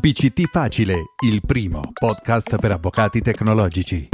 PCT Facile, il primo podcast per avvocati tecnologici.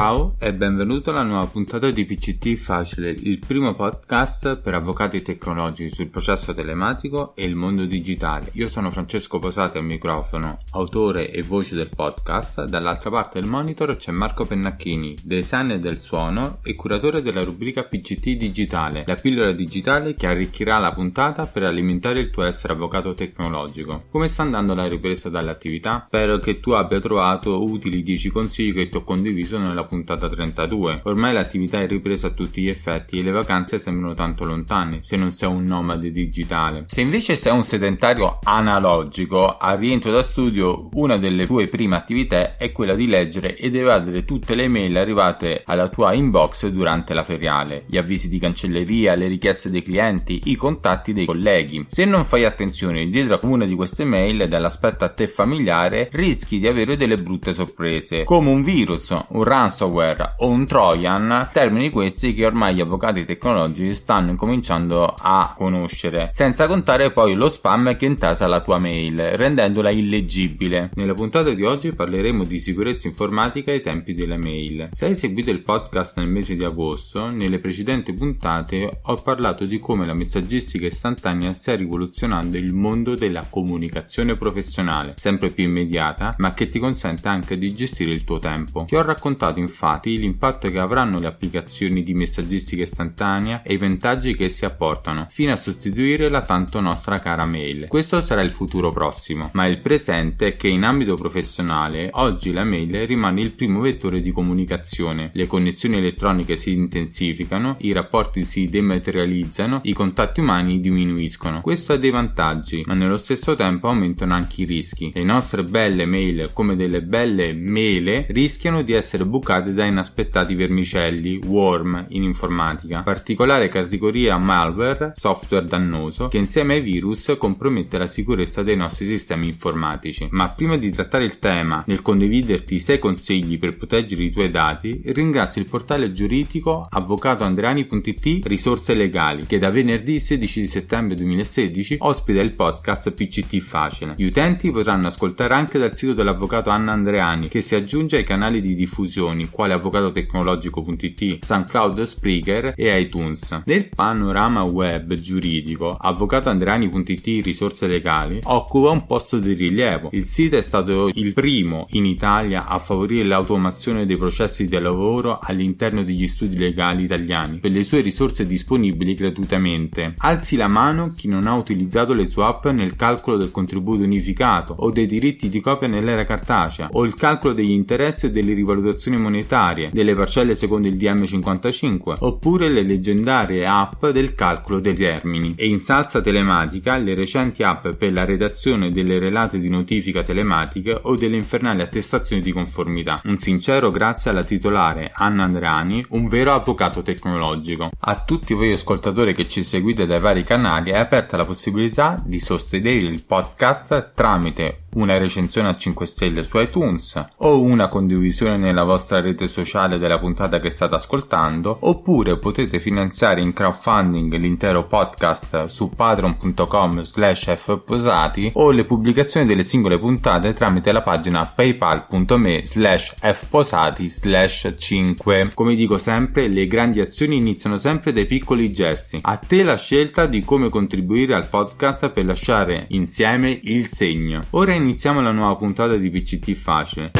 Ciao e benvenuto alla nuova puntata di PCT Facile, il primo podcast per avvocati tecnologici sul processo telematico e il mondo digitale. Io sono Francesco Posati al microfono, autore e voce del podcast. Dall'altra parte del monitor c'è Marco Pennacchini, designer del suono e curatore della rubrica PCT Digitale, la pillola digitale che arricchirà la puntata per alimentare il tuo essere avvocato tecnologico. Come sta andando la ripresa dall'attività? Spero che tu abbia trovato utili 10 consigli che ti ho condiviso nella puntata 32. Ormai l'attività è ripresa a tutti gli effetti e le vacanze sembrano tanto lontane se non sei un nomade digitale. Se invece sei un sedentario analogico, al rientro da studio una delle tue prime attività è quella di leggere ed evadere tutte le mail arrivate alla tua inbox durante la feriale, gli avvisi di cancelleria, le richieste dei clienti, i contatti dei colleghi. Se non fai attenzione dietro a una di queste mail dall'aspetto a te familiare, rischi di avere delle brutte sorprese, come un virus, un ransom ransomware o un trojan, termini questi che ormai gli avvocati tecnologici stanno cominciando a conoscere, senza contare poi lo spam che intasa la tua mail, rendendola illeggibile. Nella puntata di oggi parleremo di sicurezza informatica ai tempi della mail. Se hai seguito il podcast nel mese di agosto, nelle precedenti puntate ho parlato di come la messaggistica istantanea stia rivoluzionando il mondo della comunicazione professionale, sempre più immediata, ma che ti consente anche di gestire il tuo tempo. Ti ho raccontato infatti l'impatto che avranno le applicazioni di messaggistica istantanea e i vantaggi che si apportano, fino a sostituire la tanto nostra cara mail. Questo sarà il futuro prossimo, ma il presente è che in ambito professionale oggi la mail rimane il primo vettore di comunicazione. Le connessioni elettroniche si intensificano, i rapporti si dematerializzano, i contatti umani diminuiscono. Questo ha dei vantaggi, ma nello stesso tempo aumentano anche i rischi. Le nostre belle mail, come delle belle mele, rischiano di essere bucate educate da inaspettati vermicelli, worm in informatica, particolare categoria malware, software dannoso, che insieme ai virus compromette la sicurezza dei nostri sistemi informatici. Ma prima di trattare il tema, nel condividerti 6 consigli per proteggere i tuoi dati, ringrazio il portale giuridico avvocatoandreani.it Risorse Legali, che da venerdì 16 settembre 2016 ospita il podcast PCT Facile. Gli utenti potranno ascoltare anche dal sito dell'avvocato Anna Andreani, che si aggiunge ai canali di diffusione quale quali avvocatotecnologico.it, SoundCloud, Spreaker e iTunes. Nel panorama web giuridico, avvocatoandreani.it risorse legali occupa un posto di rilievo. Il sito è stato il primo in Italia a favorire l'automazione dei processi di lavoro all'interno degli studi legali italiani per le sue risorse disponibili gratuitamente. Alzi la mano chi non ha utilizzato le sue app nel calcolo del contributo unificato o dei diritti di copia nell'era cartacea o il calcolo degli interessi e delle rivalutazioni monetarie unitarie delle parcelle secondo il DM55 oppure le leggendarie app del calcolo dei termini e in salsa telematica le recenti app per la redazione delle relate di notifica telematiche o delle infernali attestazioni di conformità. Un sincero grazie alla titolare Anna Andrani, un vero avvocato tecnologico. A tutti voi ascoltatori che ci seguite dai vari canali è aperta la possibilità di sostenere il podcast tramite una recensione a 5 stelle su iTunes o una condivisione nella vostra rete sociale della puntata che state ascoltando oppure potete finanziare in crowdfunding l'intero podcast su patreon.com slash fposati o le pubblicazioni delle singole puntate tramite la pagina paypal.me slash fposati slash 5 come dico sempre le grandi azioni iniziano sempre dai piccoli gesti a te la scelta di come contribuire al podcast per lasciare insieme il segno ora iniziamo la nuova puntata di PCT Facile.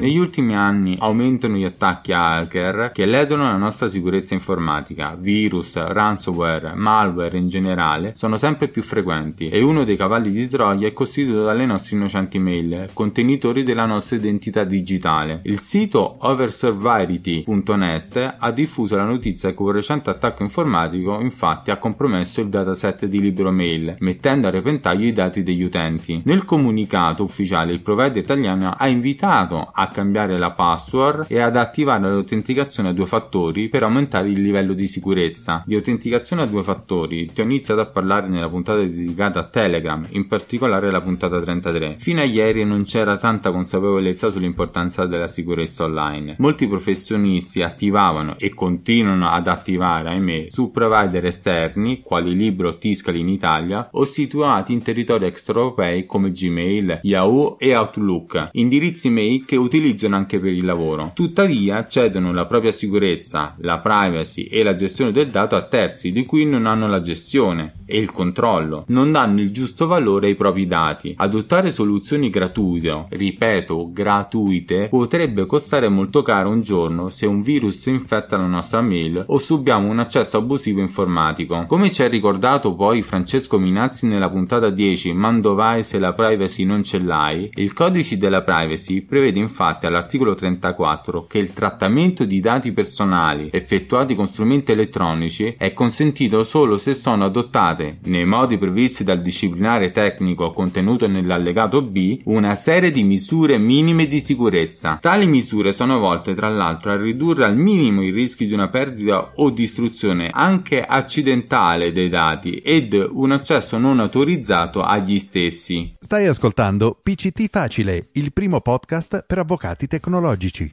Negli ultimi anni aumentano gli attacchi a hacker che ledono la nostra sicurezza informatica. Virus, ransomware, malware in generale sono sempre più frequenti e uno dei cavalli di Troia è costituito dalle nostre innocenti mail, contenitori della nostra identità digitale. Il sito overservirity.net ha diffuso la notizia che un recente attacco informatico infatti ha compromesso il dataset di LibroMail, mettendo a repentaglio i dati degli utenti. Nel comunicato ufficiale il provider italiano ha invitato a cambiare la password e ad attivare l'autenticazione a due fattori per aumentare il livello di sicurezza. Di autenticazione a due fattori ti ho iniziato a parlare nella puntata dedicata a Telegram, in particolare la puntata 33. Fino a ieri non c'era tanta consapevolezza sull'importanza della sicurezza online. Molti professionisti attivavano e continuano ad attivare, ahimè, su provider esterni, quali Libro o Tiscali in Italia, o situati in territori extraeuropei come Gmail, Yahoo e Outlook, indirizzi mail che utilizzano utilizzano anche per il lavoro. Tuttavia cedono la propria sicurezza, la privacy e la gestione del dato a terzi di cui non hanno la gestione e il controllo, non danno il giusto valore ai propri dati. Adottare soluzioni gratuite, ripeto, gratuite, potrebbe costare molto caro un giorno se un virus infetta la nostra mail o subiamo un accesso abusivo informatico. Come ci ha ricordato poi Francesco Minazzi nella puntata 10 Mando vai se la privacy non ce l'hai, il codice della privacy prevede infatti all'articolo 34 che il trattamento di dati personali effettuati con strumenti elettronici è consentito solo se sono adottati indicate, nei modi previsti dal disciplinare tecnico contenuto nell'allegato B, una serie di misure minime di sicurezza. Tali misure sono volte tra l'altro a ridurre al minimo i rischi di una perdita o distruzione anche accidentale dei dati ed un accesso non autorizzato agli stessi. Stai ascoltando PCT Facile, il primo podcast per avvocati tecnologici.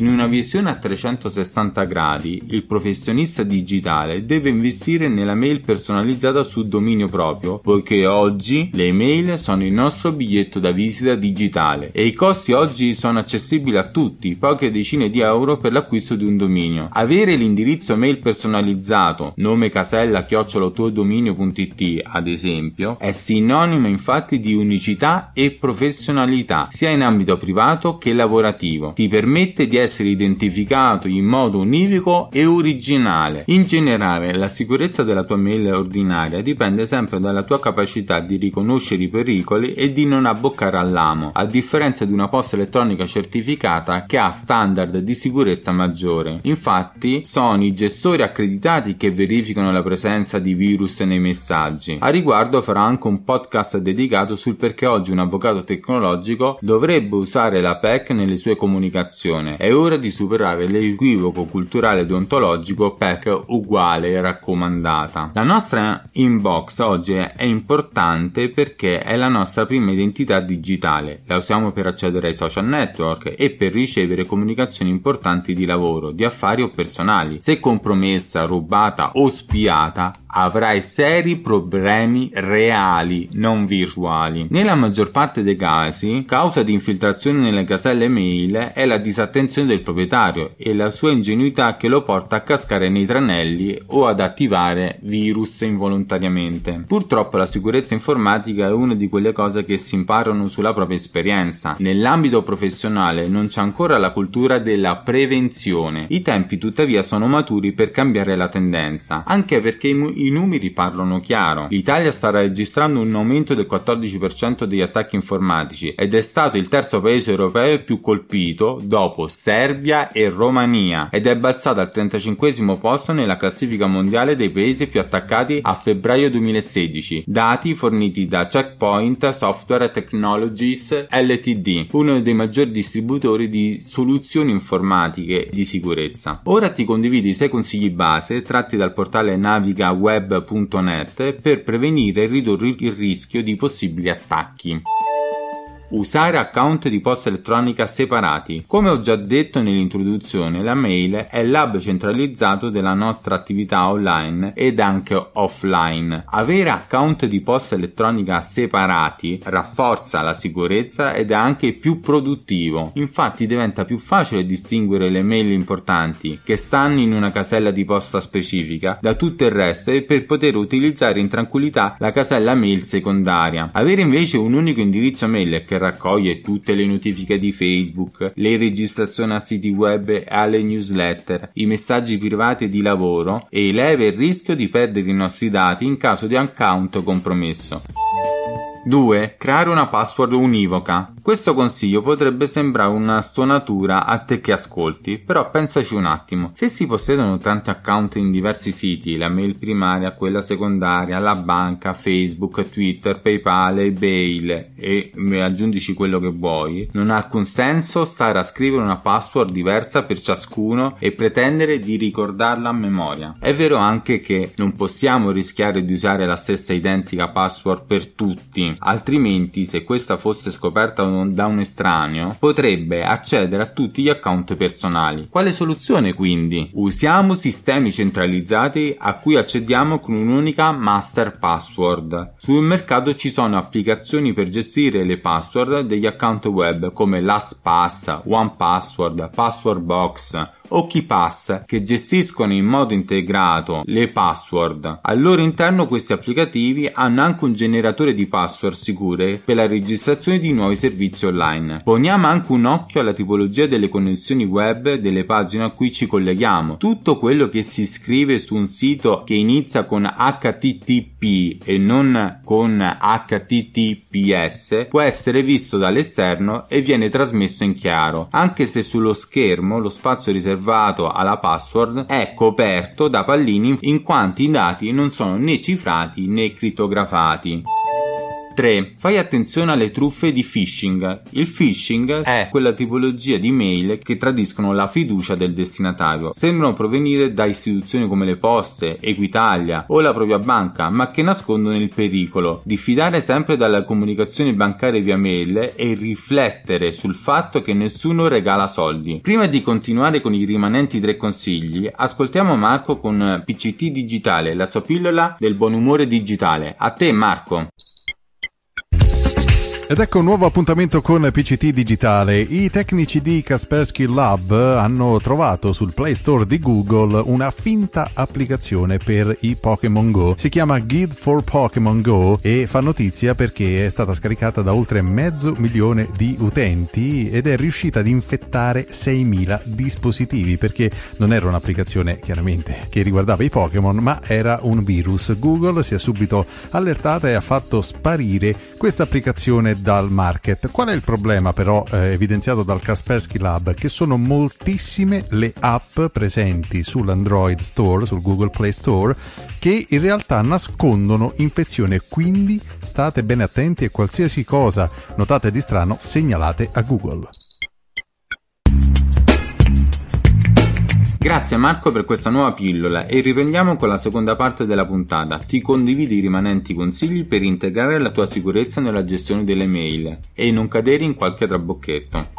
In una visione a 360 gradi, il professionista digitale deve investire nella mail personalizzata su dominio proprio, poiché oggi le mail sono il nostro biglietto da visita digitale e i costi oggi sono accessibili a tutti, poche decine di euro per l'acquisto di un dominio. Avere l'indirizzo mail personalizzato, nome casella chiocciolotuodominio.it ad esempio, è sinonimo infatti di unicità e professionalità, sia in ambito privato che lavorativo. Ti permette di essere essere identificato in modo univoco e originale. In generale, la sicurezza della tua mail ordinaria dipende sempre dalla tua capacità di riconoscere i pericoli e di non abboccare all'amo, a differenza di una posta elettronica certificata che ha standard di sicurezza maggiore. Infatti, sono i gestori accreditati che verificano la presenza di virus nei messaggi. A riguardo farò anche un podcast dedicato sul perché oggi un avvocato tecnologico dovrebbe usare la PEC nelle sue comunicazioni e è ora di superare l'equivoco culturale ed ontologico PEC uguale raccomandata. La nostra inbox oggi è importante perché è la nostra prima identità digitale. La usiamo per accedere ai social network e per ricevere comunicazioni importanti di lavoro, di affari o personali. Se compromessa, rubata o spiata, avrai seri problemi reali, non virtuali. Nella maggior parte dei casi, causa di infiltrazione nelle caselle mail è la disattenzione del proprietario e la sua ingenuità che lo porta a cascare nei tranelli o ad attivare virus involontariamente. Purtroppo la sicurezza informatica è una di quelle cose che si imparano sulla propria esperienza. Nell'ambito professionale non c'è ancora la cultura della prevenzione. I tempi tuttavia sono maturi per cambiare la tendenza, anche perché i i numeri parlano chiaro. L'Italia sta registrando un aumento del 14% degli attacchi informatici ed è stato il terzo paese europeo più colpito dopo Serbia e Romania ed è balzato al 35 posto nella classifica mondiale dei paesi più attaccati a febbraio 2016, dati forniti da Checkpoint Software Technologies LTD, uno dei maggiori distributori di soluzioni informatiche di sicurezza. Ora ti condivido i sei consigli base tratti dal portale Naviga Web www.web.net per prevenire e ridurre il rischio di possibili attacchi usare account di posta elettronica separati. Come ho già detto nell'introduzione, la mail è l'hub centralizzato della nostra attività online ed anche offline. Avere account di posta elettronica separati rafforza la sicurezza ed è anche più produttivo. Infatti diventa più facile distinguere le mail importanti che stanno in una casella di posta specifica da tutto il resto e per poter utilizzare in tranquillità la casella mail secondaria. Avere invece un unico indirizzo mail che raccoglie tutte le notifiche di Facebook, le registrazioni a siti web e alle newsletter, i messaggi privati di lavoro e eleva il rischio di perdere i nostri dati in caso di account compromesso. 2. Creare una password univoca. Questo consiglio potrebbe sembrare una stonatura a te che ascolti, però pensaci un attimo. Se si possiedono tanti account in diversi siti, la mail primaria, quella secondaria, la banca, Facebook, Twitter, PayPal, eBay e aggiungici quello che vuoi, non ha alcun senso stare a scrivere una password diversa per ciascuno e pretendere di ricordarla a memoria. È vero anche che non possiamo rischiare di usare la stessa identica password per tutti, altrimenti se questa fosse scoperta da un da un estraneo potrebbe accedere a tutti gli account personali. Quale soluzione quindi? Usiamo sistemi centralizzati a cui accediamo con un'unica master password. Sul mercato ci sono applicazioni per gestire le password degli account web come LastPass, OnePassword, PasswordBox o key che gestiscono in modo integrato le password. Al loro interno questi applicativi hanno anche un generatore di password sicure per la registrazione di nuovi servizi online. Poniamo anche un occhio alla tipologia delle connessioni web delle pagine a cui ci colleghiamo. Tutto quello che si scrive su un sito che inizia con HTTP e non con HTTPS può essere visto dall'esterno e viene trasmesso in chiaro, anche se sullo schermo lo spazio riservato riservato alla password è coperto da pallini in quanto i dati non sono né cifrati né crittografati. 3. Fai attenzione alle truffe di phishing. Il phishing è eh. quella tipologia di mail che tradiscono la fiducia del destinatario. Sembrano provenire da istituzioni come le poste, Equitalia o la propria banca, ma che nascondono il pericolo Diffidare sempre dalla comunicazione bancaria via mail e riflettere sul fatto che nessuno regala soldi. Prima di continuare con i rimanenti tre consigli, ascoltiamo Marco con PCT Digitale, la sua pillola del buon umore digitale. A te Marco. Ed ecco un nuovo appuntamento con PCT Digitale. I tecnici di Kaspersky Lab hanno trovato sul Play Store di Google una finta applicazione per i Pokémon Go. Si chiama Guide for Pokémon Go e fa notizia perché è stata scaricata da oltre mezzo milione di utenti ed è riuscita ad infettare 6.000 dispositivi perché non era un'applicazione chiaramente che riguardava i Pokémon ma era un virus. Google si è subito allertata e ha fatto sparire questa applicazione dal market. Qual è il problema però eh, evidenziato dal Kaspersky Lab? Che sono moltissime le app presenti sull'Android Store, sul Google Play Store, che in realtà nascondono infezione, quindi state bene attenti e qualsiasi cosa notate di strano segnalate a Google. Grazie Marco per questa nuova pillola e riprendiamo con la seconda parte della puntata. Ti condividi i rimanenti consigli per integrare la tua sicurezza nella gestione delle mail e non cadere in qualche trabocchetto.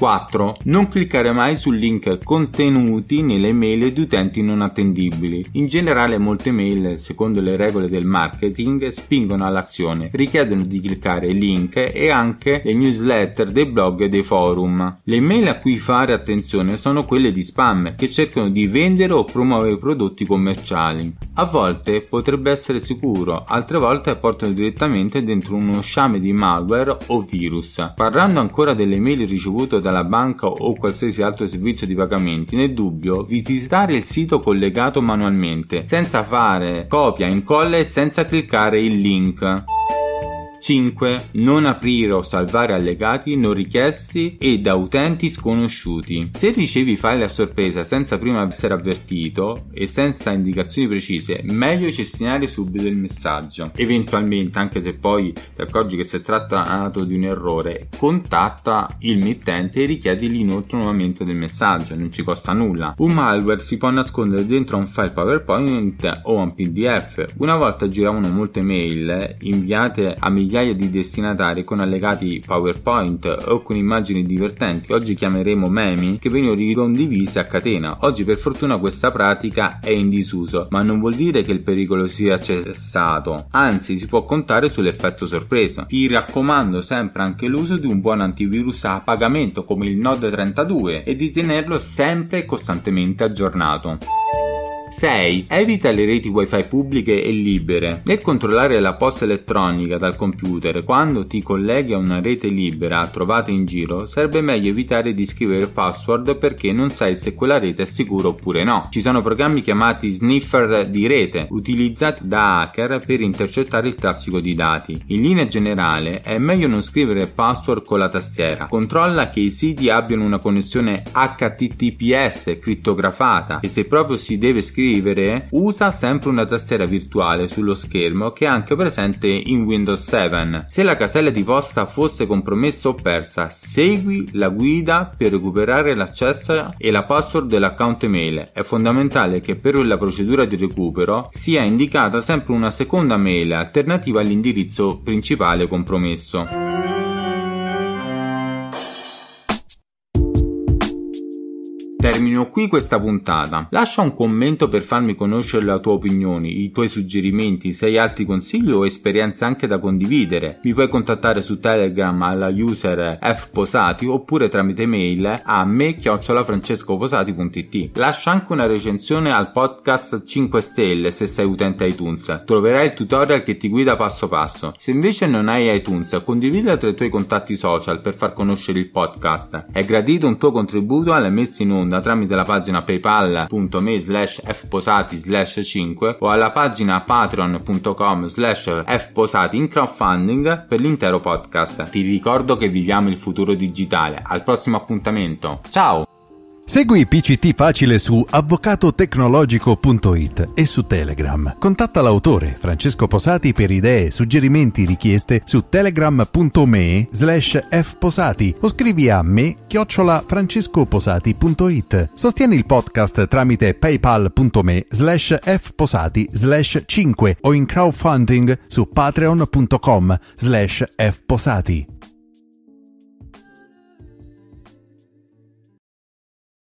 4. Non cliccare mai su link contenuti nelle mail di utenti non attendibili. In generale molte mail, secondo le regole del marketing, spingono all'azione, richiedono di cliccare link e anche le newsletter dei blog e dei forum. Le mail a cui fare attenzione sono quelle di spam che cercano di vendere o promuovere prodotti commerciali. A volte potrebbe essere sicuro, altre volte portano direttamente dentro uno sciame di malware o virus. Parlando ancora delle mail ricevute da dalla banca o qualsiasi altro servizio di pagamenti, nel dubbio visitare il sito collegato manualmente, senza fare copia, incolla e senza cliccare il link. 5. Non aprire o salvare allegati non richiesti e da utenti sconosciuti. Se ricevi file a sorpresa senza prima essere avvertito e senza indicazioni precise, meglio cestinare subito il messaggio. Eventualmente, anche se poi ti accorgi che si è trattato di un errore, contatta il mittente e richiedi l'inoltre nuovamente del messaggio, non ci costa nulla. Un malware si può nascondere dentro un file PowerPoint o un PDF. Una volta giravano molte mail inviate a migliaia migliaia di destinatari con allegati PowerPoint o con immagini divertenti, oggi chiameremo meme, che vengono ricondivise a catena. Oggi per fortuna questa pratica è in disuso, ma non vuol dire che il pericolo sia cessato, anzi si può contare sull'effetto sorpresa. Ti raccomando sempre anche l'uso di un buon antivirus a pagamento come il Node 32 e di tenerlo sempre e costantemente aggiornato. 6. Evita le reti wifi pubbliche e libere. Nel controllare la posta elettronica dal computer quando ti colleghi a una rete libera trovata in giro, sarebbe meglio evitare di scrivere password perché non sai se quella rete è sicura oppure no. Ci sono programmi chiamati sniffer di rete, utilizzati da hacker per intercettare il traffico di dati. In linea generale è meglio non scrivere password con la tastiera. Controlla che i siti abbiano una connessione HTTPS crittografata e se proprio si deve scrivere scrivere usa sempre una tastiera virtuale sullo schermo che è anche presente in Windows 7. Se la casella di posta fosse compromessa o persa, segui la guida per recuperare l'accesso e la password dell'account email. È fondamentale che per la procedura di recupero sia indicata sempre una seconda mail alternativa all'indirizzo principale compromesso. termino qui questa puntata. Lascia un commento per farmi conoscere la tua opinione, i tuoi suggerimenti, se hai altri consigli o esperienze anche da condividere. Mi puoi contattare su Telegram alla user fposati oppure tramite mail a me chiocciolafrancescoposati.it. Lascia anche una recensione al podcast 5 stelle se sei utente iTunes. Troverai il tutorial che ti guida passo passo. Se invece non hai iTunes, condividila tra i tuoi contatti social per far conoscere il podcast. È gradito un tuo contributo alla messa in onda tra tramite la pagina paypal.me slash fposati slash 5 o alla pagina patreon.com slash fposati in crowdfunding per l'intero podcast. Ti ricordo che viviamo il futuro digitale. Al prossimo appuntamento. Ciao! Segui PCT Facile su avvocatotecnologico.it e su Telegram. Contatta l'autore Francesco Posati per idee, suggerimenti, richieste su telegram.me slash fposati o scrivi a me chiocciola francescoposati.it. Sostieni il podcast tramite paypal.me slash fposati slash 5 o in crowdfunding su patreon.com slash fposati.